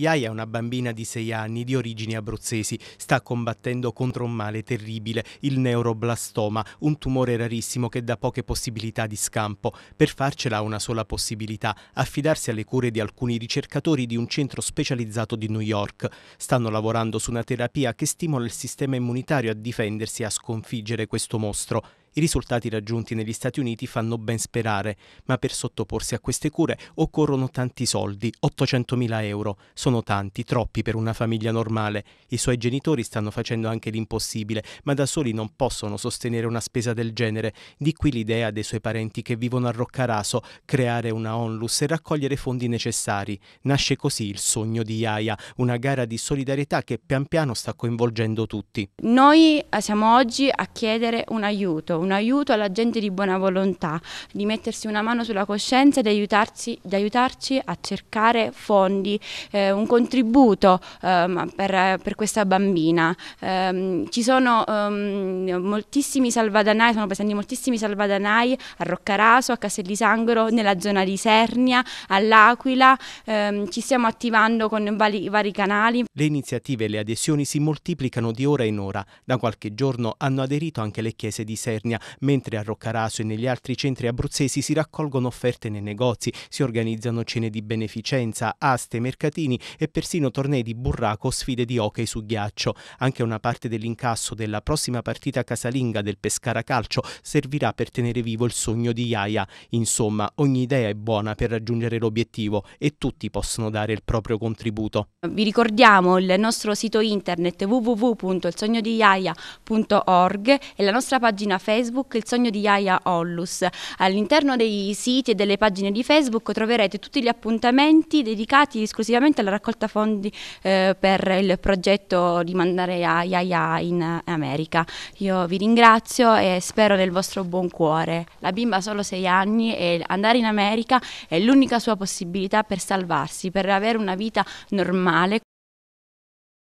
Iaia è una bambina di 6 anni di origini abruzzesi. Sta combattendo contro un male terribile, il neuroblastoma, un tumore rarissimo che dà poche possibilità di scampo. Per farcela ha una sola possibilità, affidarsi alle cure di alcuni ricercatori di un centro specializzato di New York. Stanno lavorando su una terapia che stimola il sistema immunitario a difendersi e a sconfiggere questo mostro. I risultati raggiunti negli Stati Uniti fanno ben sperare, ma per sottoporsi a queste cure occorrono tanti soldi, 800.000 euro. Sono tanti, troppi per una famiglia normale. I suoi genitori stanno facendo anche l'impossibile, ma da soli non possono sostenere una spesa del genere. Di qui l'idea dei suoi parenti che vivono a Roccaraso, creare una onlus e raccogliere fondi necessari. Nasce così il sogno di Iaia, una gara di solidarietà che pian piano sta coinvolgendo tutti. Noi siamo oggi a chiedere un aiuto un aiuto alla gente di buona volontà, di mettersi una mano sulla coscienza e di, aiutarci a cercare fondi, eh, un contributo eh, per, per, questa bambina. Eh, ci sono ehm, moltissimi salvadanai, sono presenti moltissimi salvadanai a Roccaraso, a Castellisangro, nella zona di Sernia, all'Aquila, ehm, ci stiamo attivando con vari, vari canali. Le iniziative e le adesioni si moltiplicano di ora in ora, da qualche giorno hanno aderito anche le chiese di Sernia Bosnia, mentre a Roccaraso e negli altri centri abruzzesi si raccolgono offerte nei negozi, si organizzano cene di beneficenza, aste, mercatini e persino tornei di burraco o sfide di hockey su ghiaccio. Anche una parte dell'incasso della prossima partita casalinga del Pescara Calcio servirà per tenere vivo il sogno di Iaia. Insomma, ogni idea è buona per raggiungere l'obiettivo e tutti possono dare il proprio contributo. Vi ricordiamo il nostro sito internet www.elsognodiaia.org e la nostra pagina Facebook Facebook il sogno di Yaya Ollus. All'interno dei siti e delle pagine di Facebook troverete tutti gli appuntamenti dedicati esclusivamente alla raccolta fondi eh, per il progetto di mandare a Yaya in America. Io vi ringrazio e spero nel vostro buon cuore. La bimba ha solo sei anni e andare in America è l'unica sua possibilità per salvarsi, per avere una vita normale.